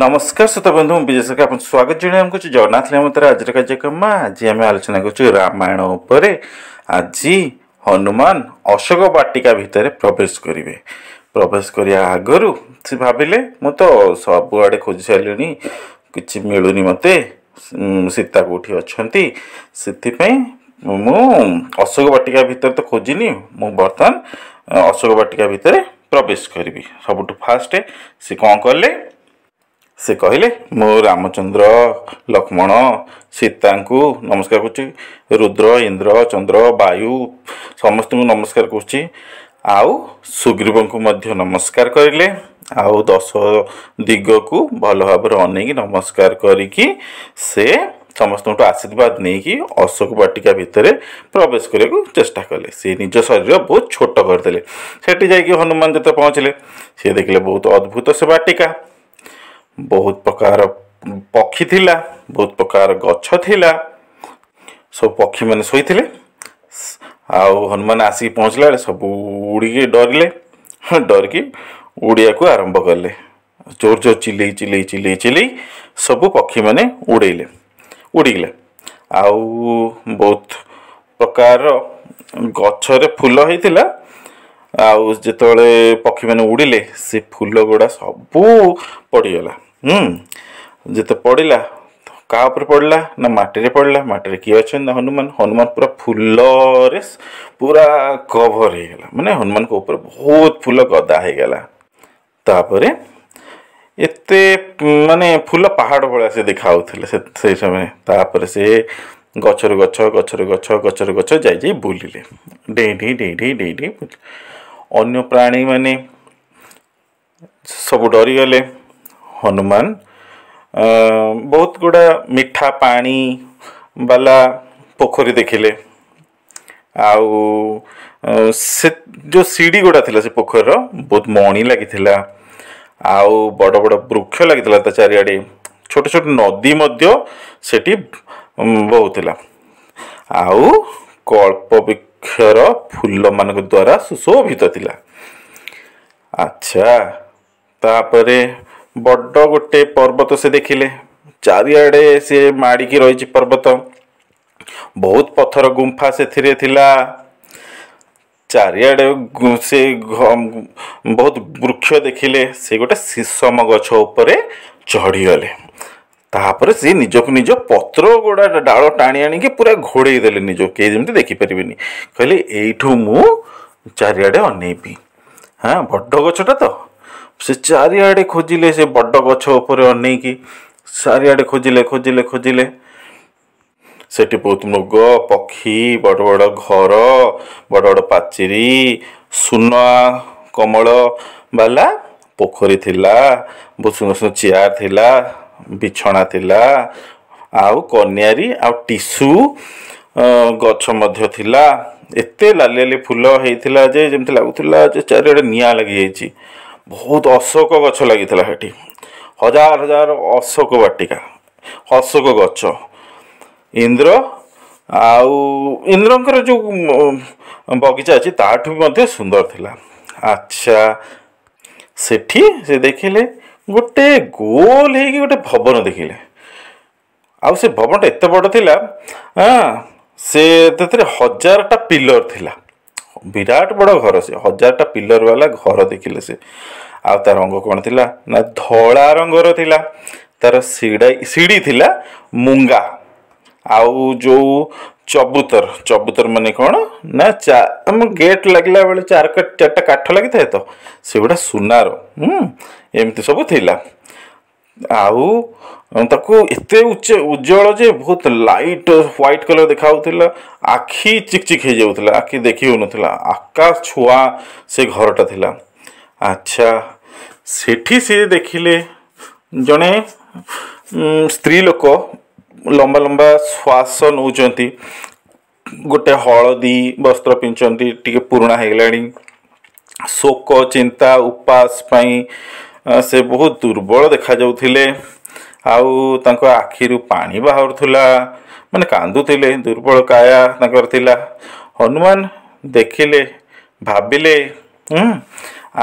ନମସ୍କାର ଶ୍ରୋତା ବନ୍ଧୁ ମୁଁ ବିଜୟ ସରକାର ଆପଣଙ୍କୁ ସ୍ୱାଗତ ଜଣାଇ ଆମକୁ ଜଗନ୍ନାଥ ମତରେ ଆଜିର କାର୍ଯ୍ୟକ୍ରମ ଆଜି ଆମେ ଆଲୋଚନା କରୁଛୁ ରାମାୟଣ ଉପରେ ଆଜି ହନୁମାନ ଅଶୋକ ବାଟିକା ଭିତରେ ପ୍ରବେଶ କରିବେ ପ୍ରବେଶ କରିବା ଆଗରୁ ସେ ଭାବିଲେ ମୁଁ ତ ସବୁଆଡ଼େ ଖୋଜି ସାରିଲିଣି କିଛି ମିଳୁନି ମୋତେ ସୀତା କେଉଁଠି ଅଛନ୍ତି ସେଥିପାଇଁ ମୁଁ ଅଶୋକ ବାଟିକା ଭିତରେ ତ ଖୋଜିନି ମୁଁ ବର୍ତ୍ତମାନ ଅଶୋକ ବାଟିକା ଭିତରେ ପ୍ରବେଶ କରିବି ସବୁଠୁ ଫାଷ୍ଟ ସେ କ'ଣ କଲେ से कहले मु रामचंद्र लक्ष्मण सीता नमस्कार करुद्र इंद्र चंद्र वायु समस्त नमस्कार करग्रीव को मध्य नमस्कार करें आउ दश दिग को भल भाव अन नमस्कार करी से समस्त आशीर्वाद नहीं कि अशोक बाटिका भितर प्रवेश करने को चेषा कले सी निज शरीर बहुत छोट करदे से हनुमान जो पहुँचले सी देखे बहुत अद्भुत से बाटिका ବହୁତ ପ୍ରକାର ପକ୍ଷୀ ଥିଲା ବହୁତ ପ୍ରକାର ଗଛ ଥିଲା ସବୁ ପକ୍ଷୀମାନେ ଶୋଇଥିଲେ ଆଉ ହନୁମାନ ଆସିକି ପହଞ୍ଚିଲା ବେଳେ ସବୁ ଉଡ଼ିକି ଡରିଲେ ଡରିକି ଉଡ଼ିବାକୁ ଆରମ୍ଭ କଲେ ଜୋର ଜୋର ଚିଲେଇ ଚିଲେଇ ଚିଲେଇ ଚିଲେଇ ସବୁ ପକ୍ଷୀମାନେ ଉଡ଼େଇଲେ ଉଡ଼ିଗଲେ ଆଉ ବହୁତ ପ୍ରକାରର ଗଛରେ ଫୁଲ ହେଇଥିଲା ଆଉ ଯେତେବେଳେ ପକ୍ଷୀମାନେ ଉଡ଼ିଲେ ସେ ଫୁଲ ଗୁଡ଼ା ସବୁ ପଡ଼ିଗଲା ଯେତେ ପଡ଼ିଲା କାହା ଉପରେ ପଡ଼ିଲା ନା ମାଟିରେ ପଡ଼ିଲା ମାଟିରେ କିଏ ଅଛନ୍ତି ନା ହନୁମାନ ହନୁମାନ ପୁରା ଫୁଲରେ ପୁରା କଭର ହେଇଗଲା ମାନେ ହନୁମାନଙ୍କ ଉପରେ ବହୁତ ଫୁଲ ଗଦା ହେଇଗଲା ତାପରେ ଏତେ ମାନେ ଫୁଲ ପାହାଡ଼ ଭଳିଆ ସେ ଦେଖାଯାଉଥିଲେ ସେ ସେଇ ସମୟରେ ତାପରେ ସେ ଗଛରୁ ଗଛ ଗଛରୁ ଗଛ ଗଛରୁ ଗଛ ଯାଇ ଯାଇ ବୁଲିଲେ ଡେଇଁଢି ଡେଇଁଢି ଡେଇଁଢି ଅନ୍ୟ ପ୍ରାଣୀମାନେ ସବୁ ଡରିଗଲେ ହନୁମାନ ବହୁତ ଗୁଡ଼ା ମିଠା ପାଣି ବାଲା ପୋଖରୀ ଦେଖିଲେ ଆଉ ସେ ଯେଉଁ ସିଡ଼ି ଗୁଡ଼ା ଥିଲା ସେ ପୋଖରୀର ବହୁତ ମଣି ଲାଗିଥିଲା ଆଉ ବଡ଼ ବଡ଼ ବୃକ୍ଷ ଲାଗିଥିଲା ତା ଚାରିଆଡ଼େ ଛୋଟ ଛୋଟ ନଦୀ ମଧ୍ୟ ସେଠି ବହୁଥିଲା ଆଉ କଳ୍ପବୃକ୍ଷର ଫୁଲମାନଙ୍କ ଦ୍ୱାରା ସୁଶୋଭିତ ଥିଲା ଆଚ୍ଛା ତାପରେ ବଡ଼ ଗୋଟେ ପର୍ବତ ସେ ଦେଖିଲେ ଚାରିଆଡ଼େ ସେ ମାଡ଼ିକି ରହିଛି ପର୍ବତ ବହୁତ ପଥର ଗୁମ୍ଫା ସେଥିରେ ଥିଲା ଚାରିଆଡ଼େ ସେ ବହୁତ ବୃକ୍ଷ ଦେଖିଲେ ସେ ଗୋଟେ ଶୀଶମ ଗଛ ଉପରେ ଚଢ଼ିଗଲେ ତାପରେ ସେ ନିଜକୁ ନିଜ ପତ୍ର ଗୋଡ଼ା ଡାଳ ଟାଣି ଆଣିକି ପୁରା ଘୋଡ଼େଇ ଦେଲେ ନିଜକୁ କେହି ଯେମିତି ଦେଖିପାରିବେନି କହିଲେ ଏଇଠୁ ମୁଁ ଚାରିଆଡ଼େ ଅନେଇବି ହଁ ବଡ଼ ଗଛଟା ତ ସେ ଚାରିଆଡ଼େ ଖୋଜିଲେ ସେ ବଡ଼ ଗଛ ଉପରେ ଅନେଇକି ଚାରିଆଡ଼େ ଖୋଜିଲେ ଖୋଜିଲେ ଖୋଜିଲେ ସେଠି ବହୁତ ମୃଗ ପକ୍ଷୀ ବଡ଼ ବଡ଼ ଘର ବଡ଼ ବଡ଼ ପାଚେରୀ ସୁନା କମଳ ବାଲା ପୋଖରୀ ଥିଲା ବହୁତ ସୁନ୍ଦର ସୁନ୍ଦର ଚେୟାର ଥିଲା ବିଛଣା ଥିଲା ଆଉ କନିଆରୀ ଆଉ ଟିସୁ ଗଛ ମଧ୍ୟ ଥିଲା ଏତେ ଲାଲି ଲାଲି ଫୁଲ ହେଇଥିଲା ଯେ ଯେମିତି ଲାଗୁଥିଲା ଯେ ଚାରିଆଡ଼େ ନିଆଁ ଲାଗିଯାଇଛି ବହୁତ ଅଶୋକ ଗଛ ଲାଗିଥିଲା ସେଠି ହଜାର ହଜାର ଅଶୋକ ବାଟିକା ଅଶୋକ ଗଛ ଇନ୍ଦ୍ର ଆଉ ଇନ୍ଦ୍ରଙ୍କର ଯେଉଁ ବଗିଚା ଅଛି ତାଠୁ ବି ମଧ୍ୟ ସୁନ୍ଦର ଥିଲା ଆଚ୍ଛା ସେଠି ସେ ଦେଖିଲେ ଗୋଟେ ଗୋଲ ହେଇକି ଗୋଟେ ଭବନ ଦେଖିଲେ ଆଉ ସେ ଭବନଟା ଏତେ ବଡ଼ ଥିଲା ସେ ସେଥିରେ ହଜାରଟା ପିଲର୍ ଥିଲା ବିରାଟ ବଡ଼ ଘର ସେ ହଜାରଟା ପିଲର ବାଲା ଘର ଦେଖିଲେ ସେ ଆଉ ତା ରଙ୍ଗ କ'ଣ ଥିଲା ନା ଧଳା ରଙ୍ଗର ଥିଲା ତାର ସିଡ଼ାଇ ସିଡ଼ି ଥିଲା ମୁଙ୍ଗା ଆଉ ଯେଉଁ ଚବୁତର ଚବୁତର ମାନେ କ'ଣ ନା ଚା ଆମ ଗେଟ୍ ଲାଗିଲା ବେଳେ ଚାରି ଚାରିଟା କାଠ ଲାଗିଥାଏ ତ ସେଗୁଡ଼ା ସୁନାର ଏମିତି ସବୁ ଥିଲା ଆଉ ତାକୁ ଏତେ ଉଜ୍ଜଳ ଯେ ବହୁତ ଲାଇଟ୍ ହ୍ୱାଇଟ୍ କଲର୍ ଦେଖାଯାଉଥିଲା ଆଖି ଚିକ୍ ଚିକ୍ ହେଇଯାଉଥିଲା ଆଖି ଦେଖି ହେଉନଥିଲା ଆକାଶ ଛୁଆ ସେ ଘରଟା ଥିଲା ଆଚ୍ଛା ସେଠି ସେ ଦେଖିଲେ ଜଣେ ସ୍ତ୍ରୀ ଲୋକ ଲମ୍ବା ଲମ୍ବା ଶ୍ୱାସ ନେଉଛନ୍ତି ଗୋଟେ ହଳଦୀ ବସ୍ତ୍ର ପିନ୍ଧୁଛନ୍ତି ଟିକେ ପୁରୁଣା ହେଇଗଲାଣି ଶୋକ ଚିନ୍ତା ଉପାସ ପାଇଁ ସେ ବହୁତ ଦୁର୍ବଳ ଦେଖାଯାଉଥିଲେ ଆଉ ତାଙ୍କ ଆଖିରୁ ପାଣି ବାହାରୁଥିଲା ମାନେ କାନ୍ଦୁଥିଲେ ଦୁର୍ବଳ କାୟା ତାଙ୍କର ଥିଲା ହନୁମାନ ଦେଖିଲେ ଭାବିଲେ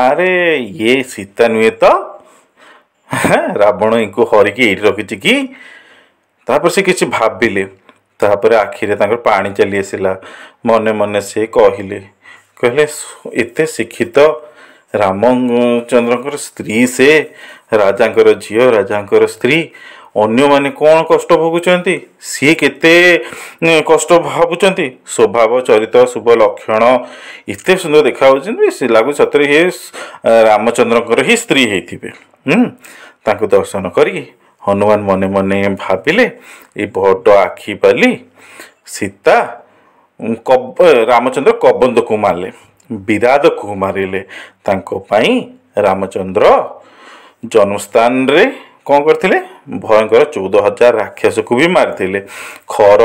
ଆରେ ଇଏ ସୀତା ନୁହେଁ ତ ରାବଣ ଏଙ୍କୁ ହରିକି ଏଇଠି ରଖିଛି କି ତାପରେ ସେ କିଛି ଭାବିଲେ ତାପରେ ଆଖିରେ ତାଙ୍କର ପାଣି ଚାଲି ଆସିଲା ମନେ ମନେ ସେ କହିଲେ କହିଲେ ଏତେ ଶିକ୍ଷିତ ରାମଚନ୍ଦ୍ରଙ୍କର ସ୍ତ୍ରୀ ସେ ରାଜାଙ୍କର ଝିଅ ରାଜାଙ୍କର ସ୍ତ୍ରୀ ଅନ୍ୟମାନେ କ'ଣ କଷ୍ଟ ଭୋଗୁଛନ୍ତି ସିଏ କେତେ କଷ୍ଟ ଭାବୁଛନ୍ତି ସ୍ୱଭାବ ଚରିତ୍ର ଶୁଭ ଲକ୍ଷଣ ଏତେ ସୁନ୍ଦର ଦେଖାହେଉଛନ୍ତି ସେ ଲାଗୁଛି ସତରେ ହିଁ ରାମଚନ୍ଦ୍ରଙ୍କର ହିଁ ସ୍ତ୍ରୀ ହେଇଥିବେ ତାଙ୍କୁ ଦର୍ଶନ କରି ହନୁମାନ ମନେ ମନେ ଭାବିଲେ ଏ ବଡ଼ ଆଖି ବାଲି ସୀତା ରାମଚନ୍ଦ୍ର କବନ୍ଦକୁ ମାରିଲେ ବିରାଦକୁ ମାରିଲେ ତାଙ୍କ ପାଇଁ ରାମଚନ୍ଦ୍ର ଜନ୍ମସ୍ଥାନରେ କ'ଣ କରିଥିଲେ ଭୟଙ୍କର ଚଉଦ ହଜାର ରାକ୍ଷସକୁ ବି ମାରିଥିଲେ ଖର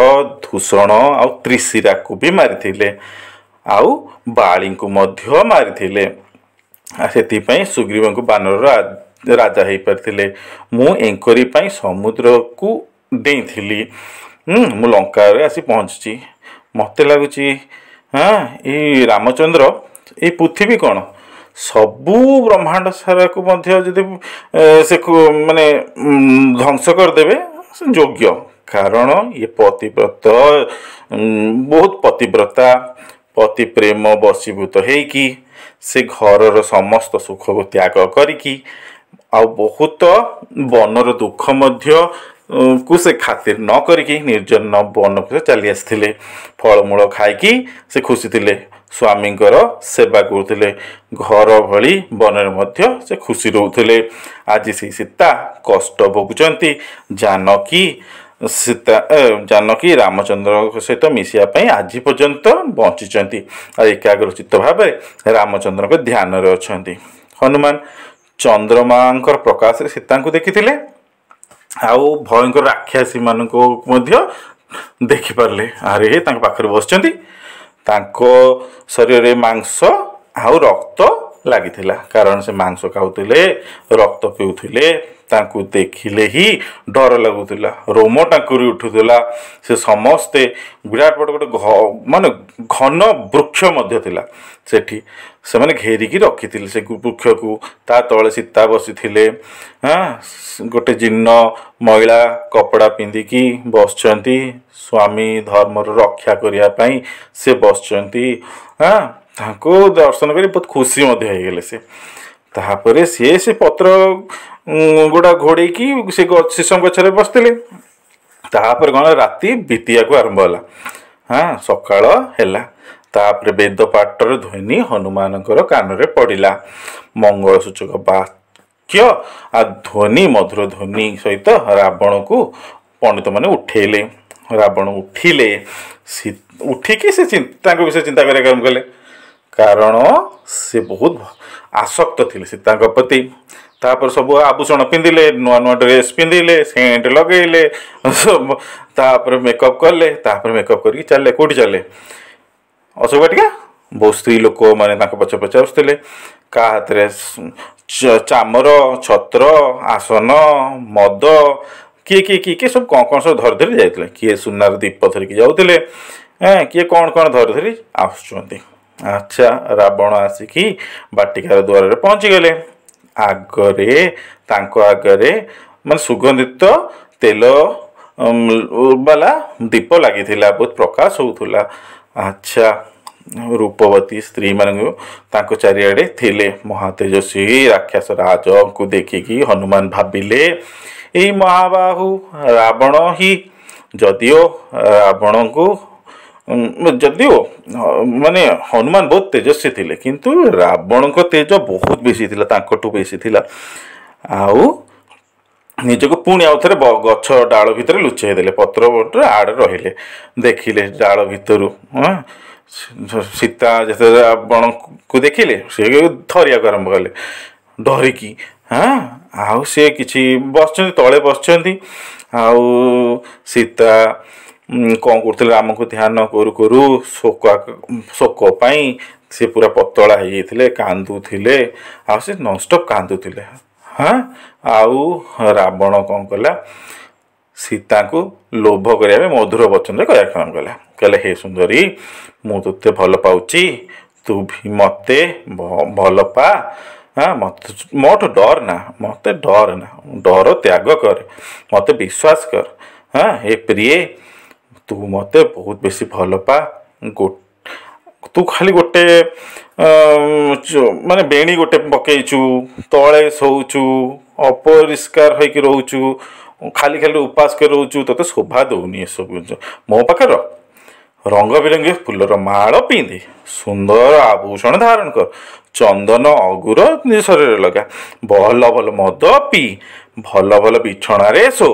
ଧୂଷଣ ଆଉ ତ୍ରିଶିରାକୁ ବି ମାରିଥିଲେ ଆଉ ବାଳୀଙ୍କୁ ମଧ୍ୟ ମାରିଥିଲେ ସେଥିପାଇଁ ସୁଗ୍ରୀବଙ୍କୁ ବାନର ରାଜା ହୋଇପାରିଥିଲେ ମୁଁ ଏଙ୍କରି ପାଇଁ ସମୁଦ୍ରକୁ ଡେଇଁଥିଲି ମୁଁ ଲଙ୍କାରେ ଆସି ପହଞ୍ଚିଛି ମୋତେ ଲାଗୁଛି ହଁ ଏଇ ରାମଚନ୍ଦ୍ର ଏଇ ପୃଥିବୀ କ'ଣ ସବୁ ବ୍ରହ୍ମାଣ୍ଡ ସାରାକୁ ମଧ୍ୟ ଯଦି ସେ ମାନେ ଧ୍ୱଂସ କରିଦେବେ ସେ ଯୋଗ୍ୟ କାରଣ ଇଏ ପତିବ୍ରତ ବହୁତ ପତିବ୍ରତା ପତି ପ୍ରେମ ବଶୀଭୂତ ହେଇକି ସେ ଘରର ସମସ୍ତ ସୁଖକୁ ତ୍ୟାଗ କରିକି ଆଉ ବହୁତ ବନର ଦୁଃଖ ମଧ୍ୟ କୁ ସେ ଖାତିର ନ କରିକି ନିର୍ଜନ ବନକୁ ଚାଲି ଆସିଥିଲେ ଫଳମୂଳ ଖାଇକି ସେ ଖୁସି ଥିଲେ ସ୍ୱାମୀଙ୍କର ସେବା କରୁଥିଲେ ଘର ଭଳି ବନରେ ମଧ୍ୟ ସେ ଖୁସି ରହୁଥିଲେ ଆଜି ସେ ସୀତା କଷ୍ଟ ଭୋଗୁଛନ୍ତି ଜାନକୀ ସୀତା ଜାନକୀ ରାମଚନ୍ଦ୍ରଙ୍କ ସହିତ ମିଶିବା ପାଇଁ ଆଜି ପର୍ଯ୍ୟନ୍ତ ବଞ୍ଚିଛନ୍ତି ଆଉ ଏକାଗ୍ରଚିତ ଭାବେ ରାମଚନ୍ଦ୍ରଙ୍କ ଧ୍ୟାନରେ ଅଛନ୍ତି ହନୁମାନ ଚନ୍ଦ୍ରମାଙ୍କର ପ୍ରକାଶରେ ସୀତାଙ୍କୁ ଦେଖିଥିଲେ ଆଉ ଭୟଙ୍କର ରାକ୍ଷାସୀମାନଙ୍କୁ ମଧ୍ୟ ଦେଖିପାରିଲେ ଆରେ ହେ ତାଙ୍କ ପାଖରେ ବସିଛନ୍ତି ତାଙ୍କ ଶରୀରରେ ମାଂସ ଆଉ ରକ୍ତ ଲାଗିଥିଲା କାରଣ ସେ ମାଂସ ଖାଉଥିଲେ ରକ୍ତ ପିଉଥିଲେ ତାଙ୍କୁ ଦେଖିଲେ ହିଁ ଡର ଲାଗୁଥିଲା ରୋମ ଟାଙ୍କୁରି ଉଠୁଥିଲା ସେ ସମସ୍ତେ ବିରାଟ ବଡ଼ ଗୋଟେ ମାନେ ଘନ ବୃକ୍ଷ ମଧ୍ୟ ଥିଲା ସେଠି ସେମାନେ ଘେରିକି ରଖିଥିଲେ ସେ ବୃକ୍ଷକୁ ତା ତଳେ ସୀତା ବସିଥିଲେ ଗୋଟେ ଜୀର୍ଣ୍ଣ ମଇଳା କପଡ଼ା ପିନ୍ଧିକି ବସିଛନ୍ତି ସ୍ୱାମୀ ଧର୍ମର ରକ୍ଷା କରିବା ପାଇଁ ସେ ବସିଛନ୍ତି ତାଙ୍କୁ ଦର୍ଶନ କରି ବହୁତ ଖୁସି ମଧ୍ୟ ହେଇଗଲେ ସେ ତାପରେ ସିଏ ସେ ପତ୍ର ଗୁଡ଼ା ଘୋଡ଼େଇକି ସେ ଶିଶମ ଗଛରେ ବସିଥିଲେ ତାପରେ କ'ଣ ରାତି ବିତିବାକୁ ଆରମ୍ଭ ହେଲା ହଁ ସକାଳ ହେଲା ତାପରେ ବେଦ ପାଠର ଧ୍ୱନି ହନୁମାନଙ୍କର କାନରେ ପଡ଼ିଲା ମଙ୍ଗଳସୂଚକ ବାକ୍ୟ ଆଉ ଧ୍ୱନି ମଧୁର ଧ୍ୱନି ସହିତ ରାବଣକୁ ପଣ୍ଡିତମାନେ ଉଠେଇଲେ ରାବଣ ଉଠିଲେ ଉଠିକି ସେ ତାଙ୍କ ବିଷୟରେ ଚିନ୍ତା କରିବାକୁ ଆରମ୍ଭ କଲେ कारण से बहुत आसक्त थे सीता प्रति तापर सब आभूषण पिंधिले नुआ नुआ ड्रेस पिंधिले सेंट लगे तापर मेकअप कले मेकअप कर चले कौटी चले अशोक वाटिका बहुत स्त्री लोक मैंने पचे आसते का हाथ में चामर छत्र आसन मद किए किए किए किए सब कौन सब धरीधरी जाए किए सुनार दीप धरिकी जाऊ किए कौन कौन धरीधरी आसुँच अच्छा रावण आसिक बाटिकार दुर पहुँचिगले आग्र आगर म सुगन्धित तेल बाला दीप बहुत प्रकाश अच्छा हौलाूपवती स्त्री म चारिआ महातेजस्वी राक्षस राज राजु देखिक हनुमान भावे ए महाबाहु रावण ही हियो रावणको ଯଦିଓ ମାନେ ହନୁମାନ ବହୁତ ତେଜସ୍ୱୀ ଥିଲେ କିନ୍ତୁ ରାବଣଙ୍କ ତେଜ ବହୁତ ବେଶୀ ଥିଲା ତାଙ୍କଠୁ ବେଶୀ ଥିଲା ଆଉ ନିଜକୁ ପୁଣି ଆଉ ଥରେ ଗଛ ଡାଳ ଭିତରେ ଲୁଚାଇ ଦେଲେ ପତ୍ର ଆଡ଼େ ରହିଲେ ଦେଖିଲେ ଡାଳ ଭିତରୁ ହଁ ସୀତା ଯେତେବେଳେ ରାବଣକୁ ଦେଖିଲେ ସେ ଥରିବାକୁ ଆରମ୍ଭ କଲେ ଡରିକି ହଁ ଆଉ ସେ କିଛି ବସିଛନ୍ତି ତଳେ ବସିଛନ୍ତି ଆଉ ସୀତା କ'ଣ କରୁଥିଲେ ରାମକୁ ଧ୍ୟାନ କରୁ କରୁ ଶୋକ ଶୋକ ପାଇଁ ସେ ପୁରା ପତଳା ହେଇଯାଇଥିଲେ କାନ୍ଦୁଥିଲେ ଆଉ ସେ ନନ୍ଷ୍ଟପ୍ କାନ୍ଦୁଥିଲେ ହଁ ଆଉ ରାବଣ କ'ଣ କଲା ସୀତାଙ୍କୁ ଲୋଭ କରିବା ପାଇଁ ମଧୁର ବଚନରେ କହିବା କ'ଣ କଲା କହିଲେ ହେ ସୁନ୍ଦରୀ ମୁଁ ତୋତେ ଭଲ ପାଉଛି ତୁ ବି ମୋତେ ଭଲ ପା ହଁ ମୋତେ ମୋଠୁ ଡର ନା ମୋତେ ଡର ନା ଡର ତ୍ୟାଗ କର ମୋତେ ବିଶ୍ୱାସ କର ହଁ ଏ ପ୍ରିୟ ତୁ ମୋତେ ବହୁତ ବେଶୀ ଭଲ ପା ତୁ ଖାଲି ଗୋଟେ ମାନେ ବେଣୀ ଗୋଟେ ପକେଇଛୁ ତଳେ ଶୋଉଛୁ ଅପରିଷ୍କାର ହେଇକି ରହୁଛୁ ଖାଲି ଖାଲି ଉପାସ କରି ରହୁଛୁ ତୋତେ ଶୋଭା ଦେଉନି ଏସବୁ ଜିନିଷ ମୋ ପାଖରେ ରଙ୍ଗ ବିରଙ୍ଗୀ ଫୁଲର ମାଳ ପିନ୍ଧି ସୁନ୍ଦର ଆଭୂଷଣ ଧାରଣ କର ଚନ୍ଦନ ଅଗୁର ନିଜ ଶରୀରରେ ଲଗା ଭଲ ଭଲ ମଦ ପି ଭଲ ଭଲ ବିଛଣାରେ ଶୋ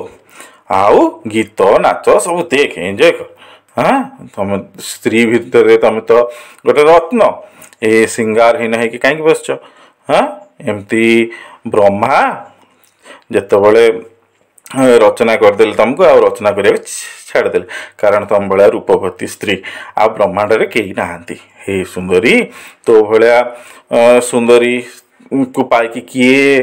गीत नाच सब देख एंजय कर हाँ तुम स्त्री भितर तुम तो गोटे रत्न ए सिंगारहीन हो कहीं बस हाँ एमती ब्रह्मा जोबले रचना करदे तुमको आ रचना कर छाड़दे कारण तुम भाया रूपवती स्त्री आ ब्रह्मांड कई नहांती हे सुंदरी तो भाया सुंदरी को पाई किए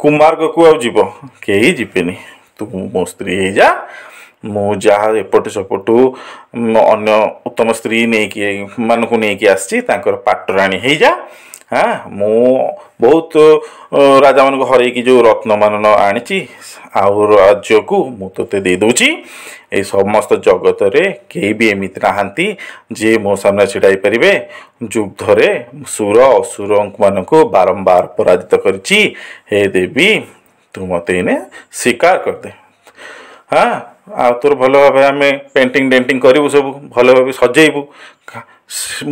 कुमार्ग को आज जीव कई जीपेनि ତୁ ମୋ ସ୍ତ୍ରୀ ହେଇଯା ମୁଁ ଯାହା ଏପଟୁ ସେପଟୁ ଅନ୍ୟ ଉତ୍ତମ ସ୍ତ୍ରୀ ନେଇକି ମାନଙ୍କୁ ନେଇକି ଆସିଛି ତାଙ୍କର ପାଟରାଣୀ ହେଇଯା ହଁ ମୁଁ ବହୁତ ରାଜାମାନଙ୍କୁ ହରେଇକି ଯେଉଁ ରତ୍ନମାନ ଆଣିଛି ଆଉ ରାଜ୍ୟକୁ ମୁଁ ତୋତେ ଦେଇଦେଉଛି ଏ ସମସ୍ତ ଜଗତରେ କେହି ବି ଏମିତି ନାହାନ୍ତି ଯିଏ ମୋ ସାମ୍ନାରେ ଛିଡ଼ା ହେଇପାରିବେ ଯୁଦ୍ଧରେ ସୁର ଅସୁରମାନଙ୍କୁ ବାରମ୍ବାର ପରାଜିତ କରିଛି ହେ ଦେବୀ तो मत इने स्वीकार करदे हाँ आ तोर भल भाव आम पेंटिंग डेटिंग करूँ सब भल भाव सजेबू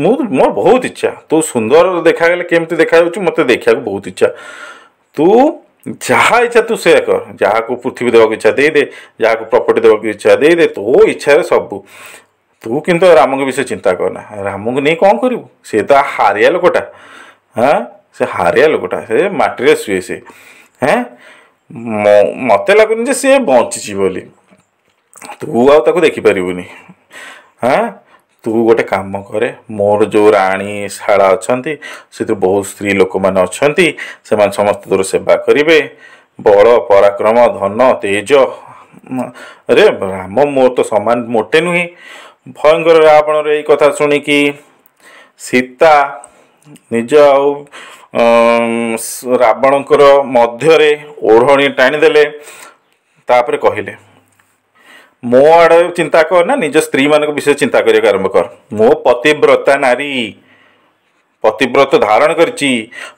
मु मोर बहुत इच्छा तू सुंदर देखा के देखा मत देखा बहुत इच्छा तु जहा इच्छा तू से कर जहाँ को पृथ्वी देवा इच्छा दे दे जहाँ को प्रपर्टी देवा इच्छा दे दे तो इच्छा रे सब तू कि राम के विषय चिंता करना राम को नहीं कौन करू सी तो हारिया लोकटा हाँ से हारिया लोकटा से मटी से हाँ ମୋତେ ଲାଗୁନି ଯେ ସିଏ ବଞ୍ଚିଛି ବୋଲି ତୁ ଆଉ ତାକୁ ଦେଖିପାରିବୁନି ହଁ ତୁ ଗୋଟେ କାମ କରେ ମୋର ଯେଉଁ ରାଣୀ ଶାଳା ଅଛନ୍ତି ସେଥିରୁ ବହୁତ ସ୍ତ୍ରୀ ଲୋକମାନେ ଅଛନ୍ତି ସେମାନେ ସମସ୍ତେ ତୋର ସେବା କରିବେ ବଳ ପରାକ୍ରମ ଧନ ତେଜ ରେ ରାମ ମୋର ତ ସମାନ ମୋଟେ ନୁହେଁ ଭୟଙ୍କର ରାବଣର ଏଇ କଥା ଶୁଣିକି ସୀତା ନିଜ ଆଉ ରାବଣଙ୍କର ମଧ୍ୟରେ ଓଢ଼ଣୀ ଟାଣିଦେଲେ ତାପରେ କହିଲେ ମୋ ଆଡ଼େ ଚିନ୍ତା କର ନା ନିଜ ସ୍ତ୍ରୀମାନଙ୍କ ବିଷୟରେ ଚିନ୍ତା କରିବାକୁ ଆରମ୍ଭ କର ମୋ ପତିବ୍ରତା ନାରୀ ପତିବ୍ରତ ଧାରଣ କରିଛି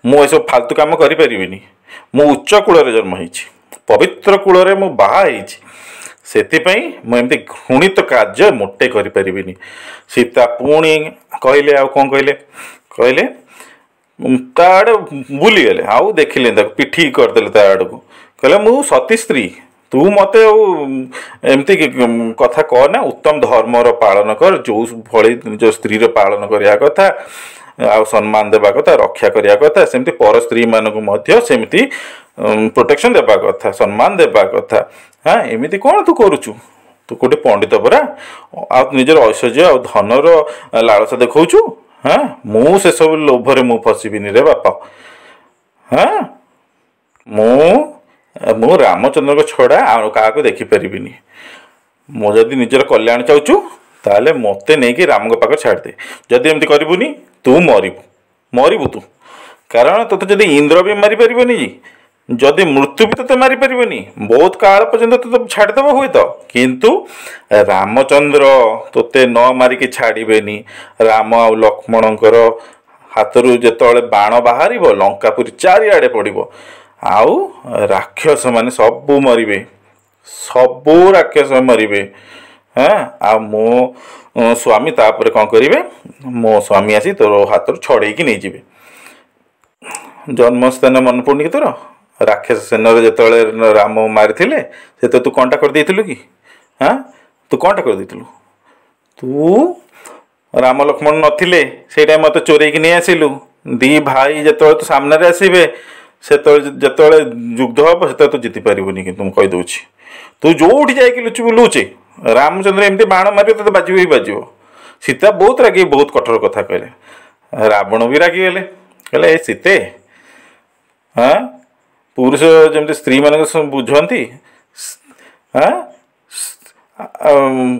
ମୁଁ ଏସବୁ ଫାଲତୁ କାମ କରିପାରିବିନି ମୁଁ ଉଚ୍ଚ କୂଳରେ ଜନ୍ମ ହେଇଛି ପବିତ୍ର କୂଳରେ ମୁଁ ବାହା ହେଇଛି ସେଥିପାଇଁ ମୁଁ ଏମିତି ଘୃଣିତ କାର୍ଯ୍ୟ ମୋଟେ କରିପାରିବିନି ସୀତା ପୁଣି କହିଲେ ଆଉ କ'ଣ କହିଲେ କହିଲେ ତା ଆଡ଼େ ବୁଲିଗଲେ ଆଉ ଦେଖିଲେନି ତାକୁ ପିଠି କରିଦେଲେ ତା ଆଡ଼କୁ କହିଲେ ମୁଁ ସତୀ ସ୍ତ୍ରୀ ତୁ ମୋତେ ଆଉ ଏମିତି କଥା କହନା ଉତ୍ତମ ଧର୍ମର ପାଳନ କର ଯେଉଁ ଭଳି ନିଜ ସ୍ତ୍ରୀର ପାଳନ କରିବା କଥା ଆଉ ସମ୍ମାନ ଦେବା କଥା ରକ୍ଷା କରିବା କଥା ସେମିତି ପର ସ୍ତ୍ରୀମାନଙ୍କୁ ମଧ୍ୟ ସେମିତି ପ୍ରୋଟେକ୍ସନ୍ ଦେବା କଥା ସମ୍ମାନ ଦେବା କଥା ହଁ ଏମିତି କ'ଣ ତୁ କରୁଛୁ ତୁ ଗୋଟେ ପଣ୍ଡିତ ପରା ଆଉ ନିଜର ଐଶ୍ୱର୍ଯ୍ୟ ଆଉ ଧନର ଲାଳସା ଦେଖାଉଛୁ ହଁ ମୁଁ ସେସବୁ ଲୋଭରେ ମୁଁ ଫସିବିନି ରେ ବାପା ହଁ ମୁଁ ମୁଁ ରାମଚନ୍ଦ୍ରଙ୍କ ଛଡ଼ା ଆଉ କାହାକୁ ଦେଖିପାରିବିନି ମୁଁ ଯଦି ନିଜର କଲ୍ୟାଣ ଚାହୁଁଛୁ ତାହେଲେ ମୋତେ ନେଇକି ରାମଙ୍କ ପାଖରେ ଛାଡ଼ିଦେ ଯଦି ଏମିତି କରିବୁନି ତୁ ମରିବୁ ମରିବୁ ତୁ କାରଣ ତୋତେ ଯଦି ଇନ୍ଦ୍ର ବି ମାରିପାରିବନି ଯଦି ମୃତ୍ୟୁ ବି ତୋତେ ମାରିପାରିବନି ବହୁତ କାଳ ପର୍ଯ୍ୟନ୍ତ ତୋତେ ଛାଡ଼ିଦେବ ହୁଏତ କିନ୍ତୁ ରାମଚନ୍ଦ୍ର ତୋତେ ନ ମାରିକି ଛାଡ଼ିବେନି ରାମ ଆଉ ଲକ୍ଷ୍ମଣଙ୍କର ହାତରୁ ଯେତେବେଳେ ବାଣ ବାହାରିବ ଲଙ୍କା ପୁରୀ ଚାରିଆଡ଼େ ପଡ଼ିବ ଆଉ ରାକ୍ଷସ ମାନେ ସବୁ ମରିବେ ସବୁ ରାକ୍ଷସ ମରିବେ ହଁ ଆଉ ମୋ ସ୍ୱାମୀ ତାପରେ କ'ଣ କରିବେ ମୋ ସ୍ୱାମୀ ଆସି ତୋର ହାତରୁ ଛଡ଼େଇକି ନେଇଯିବେ ଜନ୍ମସ୍ଥାନ ମନେ ପଡ଼ୁନି କି ତୋର ରାକ୍ଷସ ସେନରେ ଯେତେବେଳେ ରାମ ମାରିଥିଲେ ସେତେବେଳେ ତୁ କ'ଣଟା କରିଦେଇଥିଲୁ କି ହଁ ତୁ କ'ଣଟା କରିଦେଇଥିଲୁ ତୁ ରାମ ଲକ୍ଷ୍ମଣ ନଥିଲେ ସେଇଟା ମୋତେ ଚୋରେଇକି ନେଇ ଆସିଲୁ ଦୁଇ ଭାଇ ଯେତେବେଳେ ତୁ ସାମ୍ନାରେ ଆସିବେ ସେତେବେଳେ ଯେତେବେଳେ ଯୁଦ୍ଧ ହେବ ସେତେବେଳେ ତୁ ଜିତିପାରିବୁନି କି ମୁଁ କହିଦେଉଛି ତୁ ଯେଉଁଠି ଯାଇକି ଲୁଚିବୁ ଲୁଚେ ରାମଚନ୍ଦ୍ର ଏମିତି ବାଣ ମାରିବ ତୋତେ ବାଜିବ ହିଁ ବାଜିବ ସୀତା ବହୁତ ରାଗି ବହୁତ କଠୋର କଥା କହିଲେ ରାବଣ ବି ରାଗିଗଲେ କହିଲେ ଏ ସୀତେ ହଁ ପୁରୁଷ ଯେମିତି ସ୍ତ୍ରୀମାନଙ୍କୁ ବୁଝନ୍ତି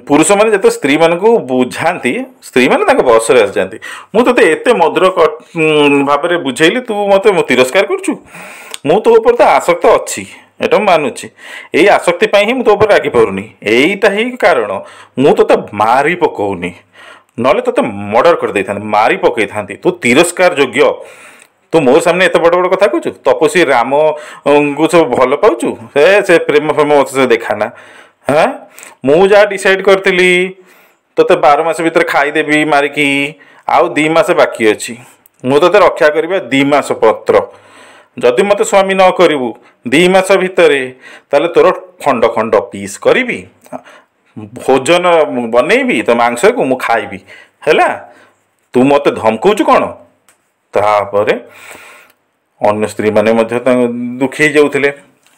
ପୁରୁଷମାନେ ଯେତେ ସ୍ତ୍ରୀମାନଙ୍କୁ ବୁଝାନ୍ତି ସ୍ତ୍ରୀମାନେ ତାଙ୍କ ବସରେ ଆସିଯାଆନ୍ତି ମୁଁ ତୋତେ ଏତେ ମଧୁର ଭାବରେ ବୁଝେଇଲି ତୁ ମୋତେ ତିରସ୍କାର କରୁଛୁ ମୁଁ ତୋ ଉପରେ ତ ଆସକ୍ତ ଅଛି ଏଇଟା ମୁଁ ମାନୁଛି ଏଇ ଆସକ୍ତି ପାଇଁ ହିଁ ମୁଁ ତୋ ଉପରେ ରାଗିପାରୁନି ଏଇଟା ହିଁ କାରଣ ମୁଁ ତୋତେ ମାରି ପକାଉନି ନହେଲେ ତୋତେ ମର୍ଡ଼ର କରିଦେଇଥାନ୍ତି ମାରି ପକେଇଥାନ୍ତି ତୁ ତିରସ୍କାର ଯୋଗ୍ୟ ତୁ ମୋ ସାମ୍ନାରେ ଏତେ ବଡ଼ ବଡ଼ କଥା କହୁଛୁ ତପସ୍ୱୀ ରାମଙ୍କୁ ସବୁ ଭଲ ପାଉଛୁ ହେ ସେ ପ୍ରେମ ଫ୍ରେମ ମୋତେ ସେ ଦେଖା ନା ହଁ ମୁଁ ଯାହା ଡିସାଇଡ଼୍ କରିଥିଲି ତୋତେ ବାର ମାସ ଭିତରେ ଖାଇଦେବି ମାରିକି ଆଉ ଦୁଇ ମାସ ବାକି ଅଛି ମୁଁ ତୋତେ ରକ୍ଷା କରିବା ଦୁଇ ମାସ ପତ୍ର ଯଦି ମୋତେ ସ୍ୱାମୀ ନ କରିବୁ ଦୁଇ ମାସ ଭିତରେ ତାହେଲେ ତୋର ଖଣ୍ଡ ଖଣ୍ଡ ପିସ୍ କରିବି ଭୋଜନ ବନେଇବି ତୋ ମାଂସକୁ ମୁଁ ଖାଇବି ହେଲା ତୁ ମୋତେ ଧମକଉଛୁ କ'ଣ ତାହାପରେ ଅନ୍ୟ ସ୍ତ୍ରୀମାନେ ମଧ୍ୟ ତାଙ୍କୁ ଦୁଃଖୀ ହେଇଯାଉଥିଲେ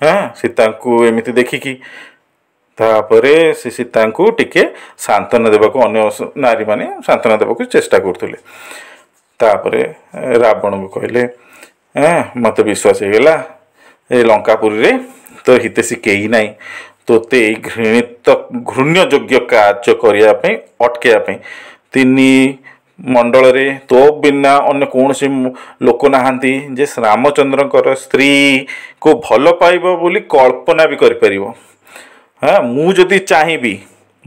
ହଁ ସୀତାଙ୍କୁ ଏମିତି ଦେଖିକି ତାପରେ ସେ ସୀତାଙ୍କୁ ଟିକେ ସାନ୍ତ୍ୱନା ଦେବାକୁ ଅନ୍ୟ ନାରୀମାନେ ସାନ୍ତ୍ୱନା ଦେବାକୁ ଚେଷ୍ଟା କରୁଥିଲେ ତାପରେ ରାବଣକୁ କହିଲେ ହଁ ମୋତେ ବିଶ୍ୱାସ ହେଇଗଲା ଏ ଲଙ୍କାପୁରୀରେ ତୋ ହିତେଶୀ କେହି ନାହିଁ ତୋତେ ଏଇ ଘୃଣିତ ଘୃଣ୍ୟଯୋଗ୍ୟ କାର୍ଯ୍ୟ କରିବା ପାଇଁ ଅଟକାଇବା ପାଇଁ ତିନି ମଣ୍ଡଳରେ ତୋ ବିନା ଅନ୍ୟ କୌଣସି ଲୋକ ନାହାନ୍ତି ଯେ ରାମଚନ୍ଦ୍ରଙ୍କର ସ୍ତ୍ରୀକୁ ଭଲ ପାଇବ ବୋଲି କଳ୍ପନା ବି କରିପାରିବ ହଁ ମୁଁ ଯଦି ଚାହିଁବି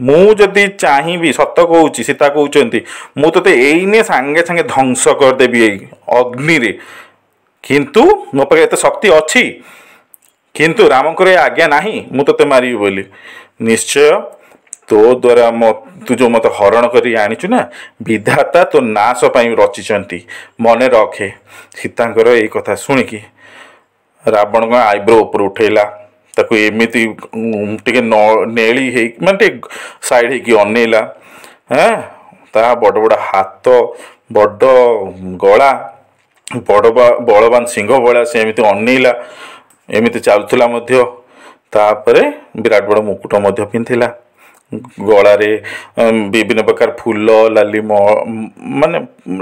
ମୁଁ ଯଦି ଚାହିଁବି ସତ କହୁଛି ସୀତା କହୁଛନ୍ତି ମୁଁ ତୋତେ ଏଇନେ ସାଙ୍ଗେ ସାଙ୍ଗେ ଧ୍ୱଂସ କରିଦେବି ଏଇ ଅଗ୍ନିରେ କିନ୍ତୁ ମୋ ପାଖରେ ଏତେ ଶକ୍ତି ଅଛି କିନ୍ତୁ ରାମଙ୍କର ଏ ଆଜ୍ଞା ନାହିଁ ମୁଁ ତୋତେ ମାରିବି ବୋଲି ନିଶ୍ଚୟ ତୋ ଦ୍ୱାରା ମୋ ତୁ ଯେଉଁ ମୋତେ ହରଣ କରି ଆଣିଛୁ ନା ବିଧାତା ତୋ ନାଶ ପାଇଁ ରଚିଛନ୍ତି ମନେ ରଖେ ସୀତାଙ୍କର ଏଇ କଥା ଶୁଣିକି ରାବଣଙ୍କ ଆଇବ୍ରୋ ଉପରେ ଉଠେଇଲା ତାକୁ ଏମିତି ଟିକେ ନ ନେଳି ହେଇକି ମାନେ ଟିକେ ସାଇଡ଼୍ ହେଇକି ଅନେଇଲା ହଁ ତା ବଡ଼ ବଡ଼ ହାତ ବଡ଼ ଗଳା ବଡ଼ ବଳବାନ ସିଂହ ଭଳିଆ ସେ ଏମିତି ଅନେଇଲା ଏମିତି ଚାଲୁଥିଲା ମଧ୍ୟ ତାପରେ ବିରାଟ ବଡ଼ ମୁକୁଟ ମଧ୍ୟ ପିନ୍ଧିଲା ଗଳାରେ ବିଭିନ୍ନ ପ୍ରକାର ଫୁଲ ଲାଲି ମାନେ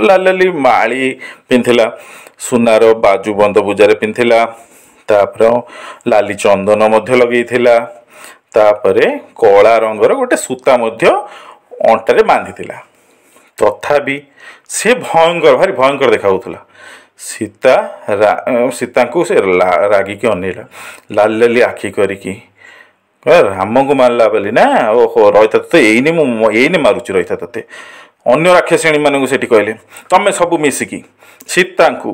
ଲାଲି ଲାଲି ମାଳି ପିନ୍ଧିଲା ସୁନାର ବାଜୁବନ୍ଧ ପୂଜାରେ ପିନ୍ଧିଲା ତାପରେ ଲାଲି ଚନ୍ଦନ ମଧ୍ୟ ଲଗେଇଥିଲା ତାପରେ କଳା ରଙ୍ଗର ଗୋଟେ ସୂତା ମଧ୍ୟ ଅଣ୍ଟାରେ ବାନ୍ଧିଥିଲା ତଥାପି ସେ ଭୟଙ୍କର ଭାରି ଭୟଙ୍କର ଦେଖାଯାଉଥିଲା ସୀତା ସୀତାଙ୍କୁ ସେ ରାଗିକି ଅନେଇଲା ଲାଲି ଲାଲି ଆଖି କରିକି ରାମଙ୍କୁ ମାରିଲା ବୋଲି ନା ଓହୋ ରହିଥା ତୋତେ ଏଇନି ମୁଁ ଏଇନି ମାରୁଛି ରହିଥା ତୋତେ ଅନ୍ୟ ରାକ୍ଷସିଣୀମାନଙ୍କୁ ସେଠି କହିଲେ ତମେ ସବୁ ମିଶିକି ସୀତାଙ୍କୁ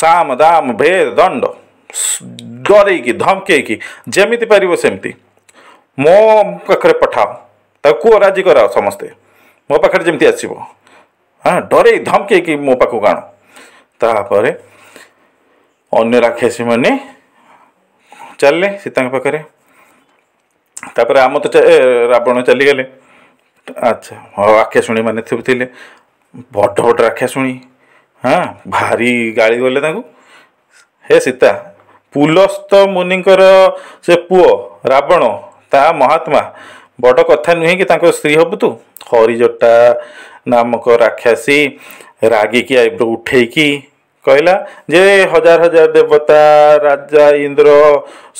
ସାମ ଦାମ ଭେଦ ଦଣ୍ଡ ଡରେଇକି ଧମକେଇକି ଯେମିତି ପାରିବ ସେମିତି ମୋ ପାଖରେ ପଠାଅ ତାକୁ କୁହ ରାଜି କରାଅ ସମସ୍ତେ ମୋ ପାଖରେ ଯେମିତି ଆସିବ ହଁ ଡରେଇ ଧମକେଇକି ମୋ ପାଖକୁ ଆଣ ତାପରେ ଅନ୍ୟ ରାକ୍ଷସୀମାନେ ଚାଲିଲେ ସୀତାଙ୍କ ପାଖରେ ତାପରେ ଆମ ତ ରାବଣ ଚାଲିଗଲେ ଆଚ୍ଛା ଆଖ୍ୟା ଶୁଣି ମାନେ ଥିଲେ ବଡ଼ ବଡ଼ ଆଖ୍ୟା ଶୁଣି ହଁ ଭାରି ଗାଳି ଗଲେ ତାଙ୍କୁ ହେ ସୀତା ପୁଲସ୍ତ ମୁନିଙ୍କର ସେ ପୁଅ ରାବଣ ତା ମହାତ୍ମା ବଡ଼ କଥା ନୁହେଁ କି ତାଙ୍କ ସ୍ତ୍ରୀ ହବୁ ତୁ ହରିଜଟା ନାମକ ରାକ୍ଷାସୀ ରାଗିକି ଆଇବ୍ରୋ ଉଠେଇକି କହିଲା ଯେ ହଜାର ହଜାର ଦେବତା ରାଜା ଇନ୍ଦ୍ର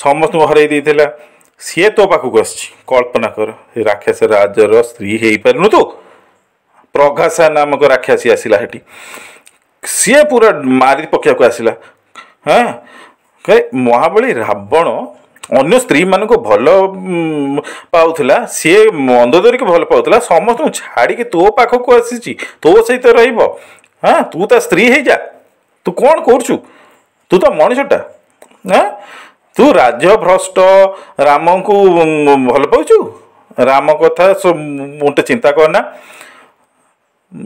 ସମସ୍ତଙ୍କୁ ହରାଇ ଦେଇଥିଲା ସିଏ ତୋ ପାଖକୁ ଆସିଛି କଳ୍ପନା କର ରାକ୍ଷସ ରାଜର ସ୍ତ୍ରୀ ହେଇପାରୁନୁ ତୁ ପ୍ରଘାସା ନାମକ ରାକ୍ଷାସୀ ଆସିଲା ସେଠି ସିଏ ପୁରା ମାରି ପକେଇବାକୁ ଆସିଲା ହଁ କହେ ମହାବଳୀ ରାବଣ ଅନ୍ୟ ସ୍ତ୍ରୀମାନଙ୍କୁ ଭଲ ପାଉଥିଲା ସିଏ ମନ୍ଦ ଧରିକି ଭଲ ପାଉଥିଲା ସମସ୍ତଙ୍କୁ ଛାଡ଼ିକି ତୋ ପାଖକୁ ଆସିଛି ତୋ ସହିତ ରହିବ ହଁ ତୁ ତା ସ୍ତ୍ରୀ ହେଇଯା ତୁ କ'ଣ କରୁଛୁ ତୁ ତ ମଣିଷଟା ହଁ ତୁ ରାଜ୍ୟଭ୍ରଷ୍ଟ ରାମଙ୍କୁ ଭଲ ପାଉଛୁ ରାମ କଥା ଗୋଟେ ଚିନ୍ତା କରନା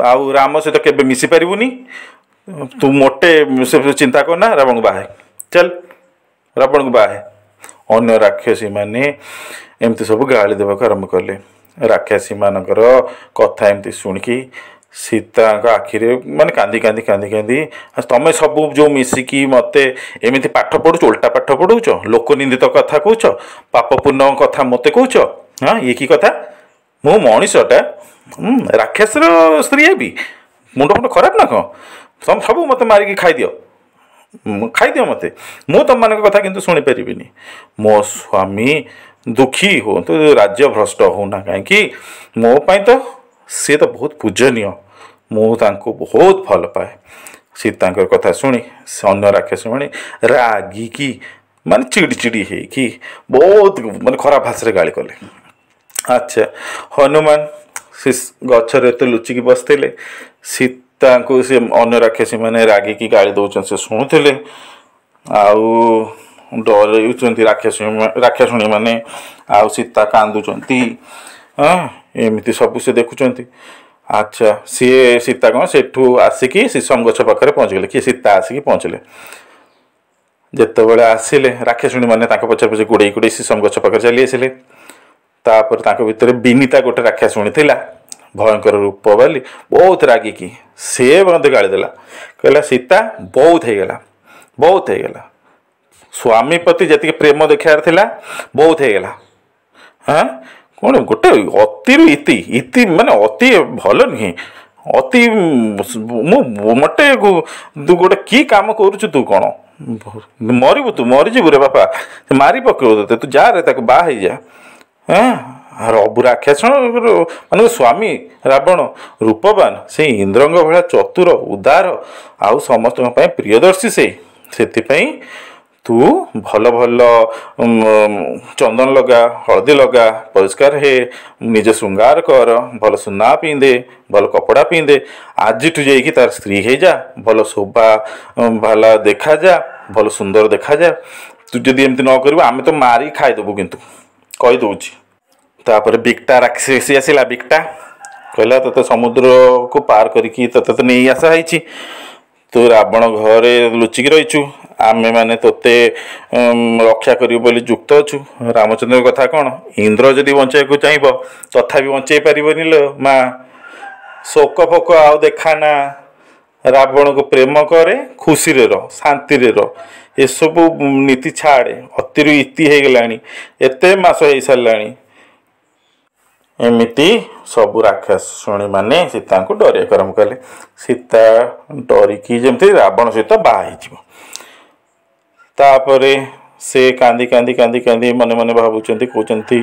ଆଉ ରାମ ସହିତ କେବେ ମିଶିପାରିବୁନି ତୁ ମୋଟେ ସେ ଚିନ୍ତା କରନା ରାବଣକୁ ବାହେ ଚାଲ ରାବଣକୁ ବାହେ ଅନ୍ୟ ରାକ୍ଷସୀମାନେ ଏମିତି ସବୁ ଗାଳି ଦେବାକୁ ଆରମ୍ଭ କଲେ ରାକ୍ଷସୀମାନଙ୍କର କଥା ଏମିତି ଶୁଣିକି ସୀତାଙ୍କ ଆଖିରେ ମାନେ କାନ୍ଦି କାନ୍ଦି କାନ୍ଦି କାନ୍ଦି ତମେ ସବୁ ଯେଉଁ ମିଶିକି ମୋତେ ଏମିତି ପାଠ ପଢ଼ୁଛ ଓଲଟା ପାଠ ପଢ଼ଉଛ ଲୋକନିନ୍ଦିତ କଥା କହୁଛ ପାପପୂର୍ଣ୍ଣ କଥା ମୋତେ କହୁଛ ହଁ ଇଏ କି କଥା ମୁଁ ମଣିଷଟା ରାକ୍ଷସର ସ୍ତ୍ରୀ ହେବି ମୁଣ୍ଡ ଫୁଣ୍ଡ ଖରାପ ନା କ'ଣ ତମେ ସବୁ ମୋତେ ମାରିକି ଖାଇଦିଅ ଖାଇଦିଅ ମୋତେ ମୁଁ ତମମାନଙ୍କ କଥା କିନ୍ତୁ ଶୁଣିପାରିବିନି ମୋ ସ୍ୱାମୀ ଦୁଃଖୀ ହୁଅନ୍ତୁ ରାଜ୍ୟ ଭ୍ରଷ୍ଟ ହେଉନା କାହିଁକି ମୋ ପାଇଁ ତ सी तो बहुत पूजनीय मुझे बहुत भल पाए सीता कथा शुणी से अन्न राक्षस रागिकी मान चिड़ी चिड़ी हो कि बहुत मान खराब भाषा गाड़ी कले अच्छा हनुमान गचरे लुचिक बसते सीता सी अन्न राक्षस मैंने रागिकी गाड़ी दौरान से शुणुले आउ डर राक्षस राक्षसणी मैंने आ सीता कादूँ एमती सब सी देखुं अच्छा सीए सीता कौन सेठू आसिकी शीशम गच पाखे गले किए सीता आसिक पहुँचले जिते बड़े आसिले राक्षसणी मैंने पचर पचे गुड़े गुड़े शीशम गच पाखे चली आसे तापर तर विनीता गोटे राक्षसणी थी भयंकर रूप बोली बहुत रागिकी सी मत गाड़ीदेला कहला सीता बहुत हो गला बहुत हो गला स्वामी प्रति जी प्रेम देखा बहुत होगा हाँ କଣ ଗୋଟେ ଅତିରୁ ଇତି ଇତି ମାନେ ଅତି ଭଲ ନୁହେଁ ଅତି ମୁଁ ମୋତେ ତୁ ଗୋଟେ କି କାମ କରୁଛୁ ତୁ କ'ଣ ମରିବୁ ତୁ ମରିଯିବୁ ରେ ବାପା ମାରି ପକେଇବୁ ତୋତେ ତୁ ଯା ରେ ତାକୁ ବାହା ହେଇଯା ଏଁ ରବୁ ରାକ୍ଷସ ମାନେ ସ୍ୱାମୀ ରାବଣ ରୂପବାନ ସେ ଇନ୍ଦ୍ରଙ୍କ ଭଳିଆ ଚତୁର ଉଦାର ଆଉ ସମସ୍ତଙ୍କ ପାଇଁ ପ୍ରିୟଦର୍ଶୀ ସେ ସେଥିପାଇଁ ତୁ ଭଲ ଭଲ ଚନ୍ଦନ ଲଗା ହଳଦୀ ଲଗା ପରିଷ୍କାର ହେ ନିଜ ଶୃଙ୍ଗାର କର ଭଲ ସୁନା ପିନ୍ଧେ ଭଲ କପଡ଼ା ପିନ୍ଧେ ଆଜିଠୁ ଯାଇକି ତାର ସ୍ତ୍ରୀ ହେଇଯା ଭଲ ଶୋଭା ଭଲ ଦେଖାଯା ଭଲ ସୁନ୍ଦର ଦେଖାଯା ତୁ ଯଦି ଏମିତି ନ କରିବୁ ଆମେ ତ ମାରି ଖାଇଦେବୁ କିନ୍ତୁ କହିଦେଉଛି ତାପରେ ବିକ୍ଟା ସେ ଆସିଲା ବିକ୍ଟା କହିଲା ତୋତେ ସମୁଦ୍ରକୁ ପାର କରିକି ତୋତେ ତ ନେଇ ଆସା ହେଇଛି ତୁ ରାବଣ ଘରେ ଲୁଚିକି ରହିଛୁ ଆମେମାନେ ତୋତେ ରକ୍ଷା କରିବୁ ବୋଲି ଯୁକ୍ତ ଅଛୁ ରାମଚନ୍ଦ୍ର କଥା କ'ଣ ଇନ୍ଦ୍ର ଯଦି ବଞ୍ଚାଇବାକୁ ଚାହିଁବ ତଥାପି ବଞ୍ଚାଇ ପାରିବନି ଲୋ ମା ଶୋକ ଫୋକ ଆଉ ଦେଖା ନା ରାବଣକୁ ପ୍ରେମ କରେ ଖୁସିରେ ର ଶାନ୍ତିରେ ର ଏସବୁ ନୀତି ଛାଡ଼େ ଅତିରୁ ଇତି ହେଇଗଲାଣି ଏତେ ମାସ ହେଇସାରିଲାଣି ଏମିତି ସବୁ ରାକ୍ଷଣୀମାନେ ସୀତାଙ୍କୁ ଡରିଆ ଗରମ କଲେ ସୀତା ଡରିକି ଯେମିତି ରାବଣ ସହିତ ବାହା ହେଇଯିବ ତାପରେ ସେ କାନ୍ଦି କାନ୍ଦି କାନ୍ଦି କାନ୍ଦି ମନେ ମନେ ଭାବୁଛନ୍ତି କହୁଛନ୍ତି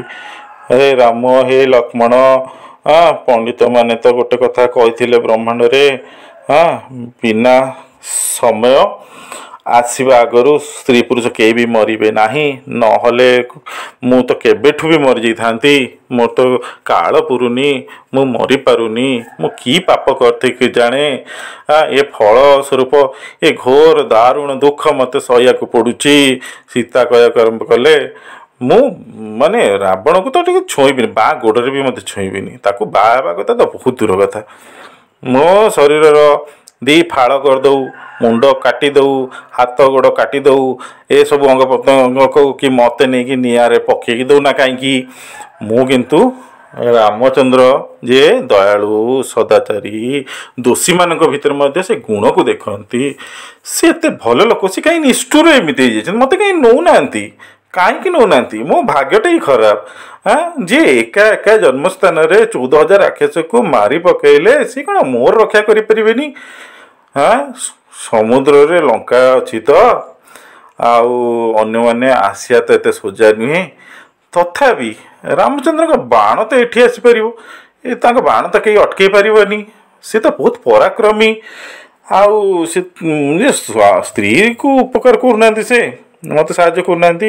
ହେ ରାମ ହେ ଲକ୍ଷ୍ମଣ ହଁ ପଣ୍ଡିତମାନେ ତ ଗୋଟେ କଥା କହିଥିଲେ ବ୍ରହ୍ମାଣ୍ଡରେ ହଁ ବିନା ସମୟ ଆସିବା ଆଗରୁ ସ୍ତ୍ରୀ ପୁରୁଷ କେହି ବି ମରିବେ ନାହିଁ ନହେଲେ ମୁଁ ତ କେବେଠୁ ବି ମରିଯାଇଥାନ୍ତି ମୋର ତ କାଳ ପୁରୁନି ମୁଁ ମରିପାରୁନି ମୁଁ କି ପାପ କରିଥିଲି କି ଜାଣେ ଏ ଫଳ ସ୍ୱରୂପ ଏ ଘୋର ଦାରୁଣ ଦୁଃଖ ମୋତେ ସହିବାକୁ ପଡ଼ୁଛି ସୀତା କହିବାକୁ କଲେ ମୁଁ ମାନେ ରାବଣକୁ ତ ଟିକେ ଛୁଇଁବିନି ବା ଗୋଡ଼ରେ ବି ମୋତେ ଛୁଇଁବିନି ତାକୁ ବାହା ହେବା କଥା ତ ବହୁତ ଦୂର କଥା ମୋ ଶରୀରର ଦୁଇ ଫାଳ କରିଦେଉ ମୁଣ୍ଡ କାଟିଦେଉ ହାତ ଗୋଡ଼ କାଟିଦେଉ ଏସବୁ ଅଙ୍ଗ ପ୍ରତ୍ୟଙ୍ଗକୁ କି ମୋତେ ନେଇକି ନିଆଁରେ ପକାଇକି ଦେଉନା କାହିଁକି ମୁଁ କିନ୍ତୁ ରାମଚନ୍ଦ୍ର ଯେ ଦୟାଳୁ ସଦାଚାରୀ ଦୋଷୀମାନଙ୍କ ଭିତରେ ମଧ୍ୟ ସେ ଗୁଣକୁ ଦେଖନ୍ତି ସେ ଏତେ ଭଲ ଲୋକ ସେ କାହିଁ ନିଷ୍ଠୁର ଏମିତି ହେଇଯାଇଛନ୍ତି ମୋତେ କାହିଁ ନେଉନାହାନ୍ତି କାହିଁକି ନେଉନାହାନ୍ତି ମୋ ଭାଗ୍ୟଟା ହିଁ ଖରାପ ଯିଏ ଏକା ଏକା ଜନ୍ମସ୍ଥାନରେ ଚଉଦ ହଜାର ରାକ୍ଷସକୁ ମାରି ପକାଇଲେ ସେ କ'ଣ ମୋର ରକ୍ଷା କରିପାରିବେନି ହଁ समुद्र रे लंका अच्छी तो आय मैंने आसिया तो ये सोजा नुहे तथापि तो रामचंद्र बाण तो ये आसपर बाण तो कहीं अटक पार्वनी सी तो बहुत पराक्रमी आ स्त्री को उपकार करना से मत सा कर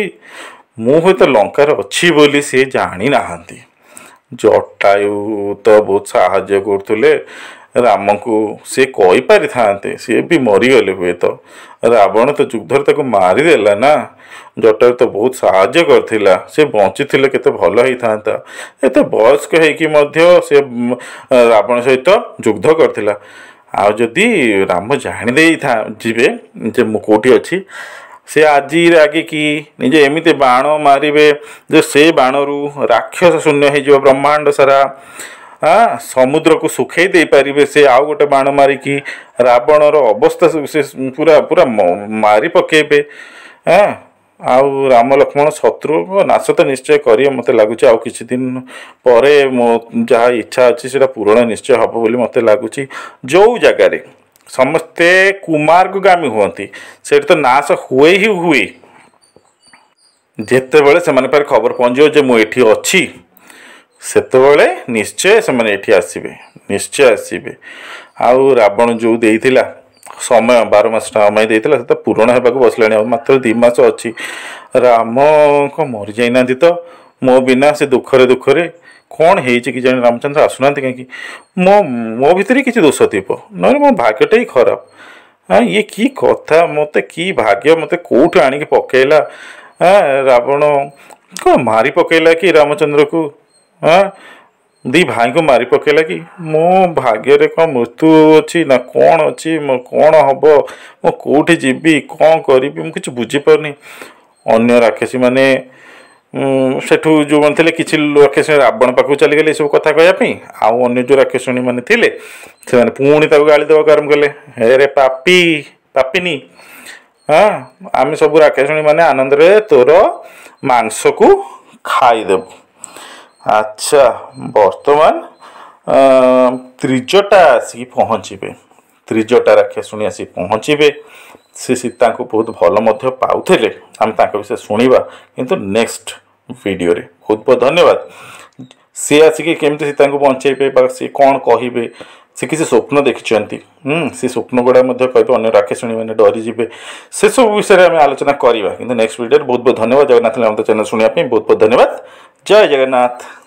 तो लंकार अच्छी बोली से जाणी ना जटायु तो बहुत साहय करूले ରାମଙ୍କୁ ସେ କହିପାରିଥାନ୍ତେ ସିଏ ବି ମରିଗଲେ ହୁଏତ ରାବଣ ତ ଯୁଦ୍ଧରେ ତାକୁ ମାରିଦେଲା ନା ଜଟାରେ ତ ବହୁତ ସାହାଯ୍ୟ କରିଥିଲା ସେ ବଞ୍ଚିଥିଲେ କେତେ ଭଲ ହେଇଥାନ୍ତା ଏତେ ବୟସ୍କ ହେଇକି ମଧ୍ୟ ସେ ରାବଣ ସହିତ ଯୁଦ୍ଧ କରିଥିଲା ଆଉ ଯଦି ରାମ ଜାଣିଦେଇଥା ଯିବେ ଯେ ମୁଁ କେଉଁଠି ଅଛି ସେ ଆଜି ରାଗିକି ନିଜେ ଏମିତି ବାଣ ମାରିବେ ଯେ ସେ ବାଣରୁ ରାକ୍ଷସ ଶୂନ୍ୟ ହେଇଯିବ ବ୍ରହ୍ମାଣ୍ଡ ସାରା ହଁ ସମୁଦ୍ରକୁ ଶୁଖେଇ ଦେଇପାରିବେ ସେ ଆଉ ଗୋଟେ ବାଣ ମାରିକି ରାବଣର ଅବସ୍ଥା ସେ ପୁରା ପୁରା ମାରି ପକେଇବେ ହଁ ଆଉ ରାମ ଲକ୍ଷ୍ମଣ ଶତ୍ରୁ ନାଶ ତ ନିଶ୍ଚୟ କରିବେ ମୋତେ ଲାଗୁଛି ଆଉ କିଛି ଦିନ ପରେ ମୋ ଯାହା ଇଚ୍ଛା ଅଛି ସେଇଟା ପୂରଣ ନିଶ୍ଚୟ ହେବ ବୋଲି ମୋତେ ଲାଗୁଛି ଯେଉଁ ଜାଗାରେ ସମସ୍ତେ କୁମାର୍ଗାମୀ ହୁଅନ୍ତି ସେଠି ତ ନାଶ ହୁଏ ହିଁ ହୁଏ ଯେତେବେଳେ ସେମାନଙ୍କ ପାଖରେ ଖବର ପହଞ୍ଚିବ ଯେ ମୁଁ ଏଠି ଅଛି ସେତେବେଳେ ନିଶ୍ଚୟ ସେମାନେ ଏଠି ଆସିବେ ନିଶ୍ଚୟ ଆସିବେ ଆଉ ରାବଣ ଯେଉଁ ଦେଇଥିଲା ସମୟ ବାର ମାସ ସମୟ ଦେଇଥିଲା ସେ ତ ପୂରଣ ହେବାକୁ ବସିଲାଣି ଆଉ ମାତ୍ର ଦୁଇ ମାସ ଅଛି ରାମ କ'ଣ ମରିଯାଇନାହାନ୍ତି ତ ମୋ ବିନା ସେ ଦୁଃଖରେ ଦୁଃଖରେ କ'ଣ ହେଇଛି କି ଜାଣି ରାମଚନ୍ଦ୍ର ଆସୁନାହାନ୍ତି କାହିଁକି ମୋ ମୋ ଭିତରେ କିଛି ଦୋଷ ଥିବ ନହେଲେ ମୋ ଭାଗ୍ୟଟା ହିଁ ଖରାପ ହଁ ଇଏ କି କଥା ମୋତେ କି ଭାଗ୍ୟ ମୋତେ କେଉଁଠୁ ଆଣିକି ପକାଇଲା ରାବଣ କ'ଣ ମାରି ପକାଇଲା କି ରାମଚନ୍ଦ୍ରକୁ ହଁ ଦୁଇ ଭାଇଙ୍କୁ ମାରି ପକେଇଲା କି ମୋ ଭାଗ୍ୟରେ କ'ଣ ମୃତ୍ୟୁ ଅଛି ନା କ'ଣ ଅଛି ମୋ କ'ଣ ହେବ ମୁଁ କେଉଁଠି ଯିବି କ'ଣ କରିବି ମୁଁ କିଛି ବୁଝିପାରୁନି ଅନ୍ୟ ରାକ୍ଷସୀମାନେ ସେଠୁ ଯେଉଁମାନେ ଥିଲେ କିଛି ରାକ୍ଷସୀ ରାବଣ ପାଖକୁ ଚାଲିଗଲେ ଏସବୁ କଥା କହିବା ପାଇଁ ଆଉ ଅନ୍ୟ ଯେଉଁ ରାକ୍ଷସୁଣୀମାନେ ଥିଲେ ସେମାନେ ପୁଣି ତାକୁ ଗାଳି ଦେବାକୁ ଆରମ୍ଭ କଲେ ହେରେ ପାପି ପାପିନି ହଁ ଆମେ ସବୁ ରାକ୍ଷସୁଣୀମାନେ ଆନନ୍ଦରେ ତୋର ମାଂସକୁ ଖାଇଦେବୁ ଆଚ୍ଛା ବର୍ତ୍ତମାନ ତ୍ରିଜଟା ଆସିକି ପହଞ୍ଚିବେ ତ୍ରିଜଟା ରାକ୍ଷାଶୁଣି ଆସି ପହଞ୍ଚିବେ ସେ ସୀତାଙ୍କୁ ବହୁତ ଭଲ ମଧ୍ୟ ପାଉଥିଲେ ଆମେ ତାଙ୍କ ବିଷୟରେ ଶୁଣିବା କିନ୍ତୁ ନେକ୍ସଟ ଭିଡ଼ିଓରେ ବହୁତ ବହୁତ ଧନ୍ୟବାଦ ସିଏ ଆସିକି କେମିତି ସୀତାଙ୍କୁ ବଞ୍ଚେଇବେ ବା ସିଏ କ'ଣ କହିବେ ସେ କିଛି ସ୍ୱପ୍ନ ଦେଖିଛନ୍ତି ସେ ସ୍ୱପ୍ନ ଗୁଡ଼ା ମଧ୍ୟ କହିବେ ଅନ୍ୟ ରାକ୍ଷସଣୀମାନେ ଡରିଯିବେ ସେସବୁ ବିଷୟରେ ଆମେ ଆଲୋଚନା କରିବା କିନ୍ତୁ ନେକ୍ସଟ ଭିଡ଼ିଓରେ ବହୁତ ବହୁତ ଧନ୍ୟବାଦ ଜଗନ୍ନାଥ ଆମ ଚ୍ୟାନେଲ୍ ଶୁଣିବା ପାଇଁ ବହୁତ ବହୁତ ଧନ୍ୟବାଦ जय जगन्नाथ